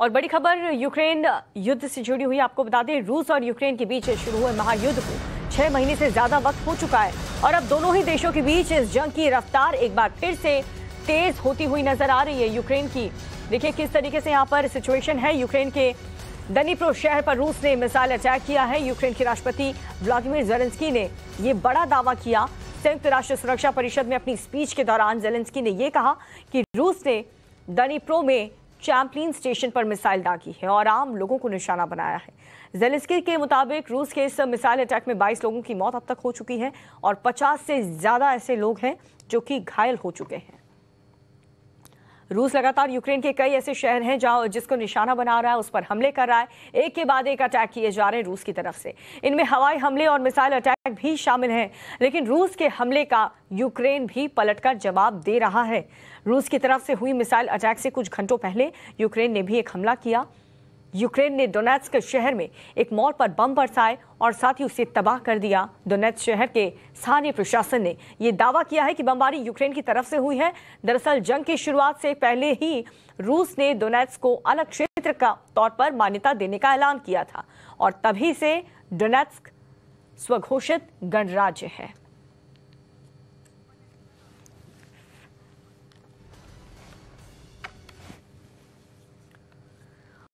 और बड़ी खबर यूक्रेन युद्ध से जुड़ी हुई आपको बता दें रूस और यूक्रेन के बीच शुरू हुए महायुद्ध को छह महीने से ज्यादा वक्त हो चुका है और अब दोनों ही देशों के बीच इस जंग की रफ्तार एक बार फिर से तेज होती हुई नजर आ रही है यूक्रेन की देखिए किस तरीके से यहाँ पर सिचुएशन है यूक्रेन के दनीप्रो शहर पर रूस ने मिसाइल अटैक किया है यूक्रेन के राष्ट्रपति व्लादिमिर जेलेंस्की ने ये बड़ा दावा किया संयुक्त राष्ट्र सुरक्षा परिषद में अपनी स्पीच के दौरान जेलेंस्की ने यह कहा कि रूस ने दनीप्रो में चैम्पलिन स्टेशन पर मिसाइल दागी है और आम लोगों को निशाना बनाया है जेलिस्की के मुताबिक रूस के इस मिसाइल अटैक में 22 लोगों की मौत अब तक हो चुकी है और 50 से ज़्यादा ऐसे लोग हैं जो कि घायल हो चुके हैं रूस लगातार यूक्रेन के कई ऐसे शहर हैं जहां जिसको निशाना बना रहा है उस पर हमले कर रहा है एक के बाद एक अटैक किए जा रहे हैं रूस की तरफ से इनमें हवाई हमले और मिसाइल अटैक भी शामिल हैं लेकिन रूस के हमले का यूक्रेन भी पलटकर जवाब दे रहा है रूस की तरफ से हुई मिसाइल अटैक से कुछ घंटों पहले यूक्रेन ने भी एक हमला किया यूक्रेन ने डोनेट्स्क शहर में एक मॉल पर बम बरसाए और साथ ही उसे तबाह कर दिया डोनेट्स शहर के स्थानीय प्रशासन ने यह दावा किया है कि बमबारी यूक्रेन की तरफ से हुई है दरअसल जंग की शुरुआत से पहले ही रूस ने डोनेट्स को अलग क्षेत्र का तौर पर मान्यता देने का ऐलान किया था और तभी से डोनेट्स्क स्वघोषित गणराज्य है